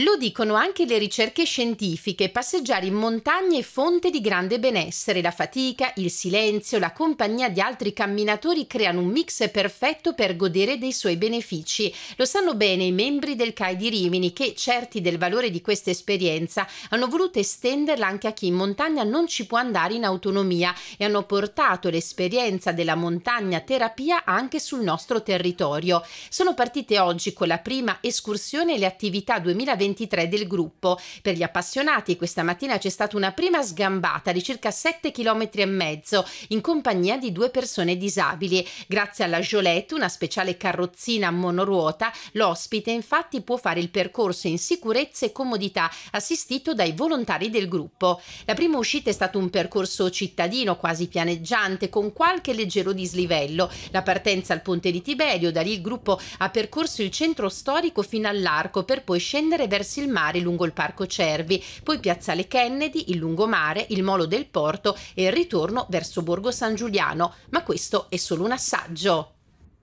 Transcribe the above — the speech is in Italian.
Lo dicono anche le ricerche scientifiche, passeggiare in montagna è fonte di grande benessere, la fatica, il silenzio, la compagnia di altri camminatori creano un mix perfetto per godere dei suoi benefici. Lo sanno bene i membri del CAI di Rimini che, certi del valore di questa esperienza, hanno voluto estenderla anche a chi in montagna non ci può andare in autonomia e hanno portato l'esperienza della montagna terapia anche sul nostro territorio. Sono partite oggi con la prima escursione e le attività 2020 23 del gruppo. Per gli appassionati questa mattina c'è stata una prima sgambata di circa 7 km e mezzo in compagnia di due persone disabili. Grazie alla Jolette, una speciale carrozzina a monoruota, l'ospite infatti può fare il percorso in sicurezza e comodità assistito dai volontari del gruppo. La prima uscita è stato un percorso cittadino quasi pianeggiante con qualche leggero dislivello. La partenza al ponte di Tiberio, da lì il gruppo ha percorso il centro storico fino all'arco per poi scendere verso riprendersi il mare lungo il Parco Cervi, poi Piazzale Kennedy, il lungomare, il molo del porto e il ritorno verso Borgo San Giuliano. Ma questo è solo un assaggio.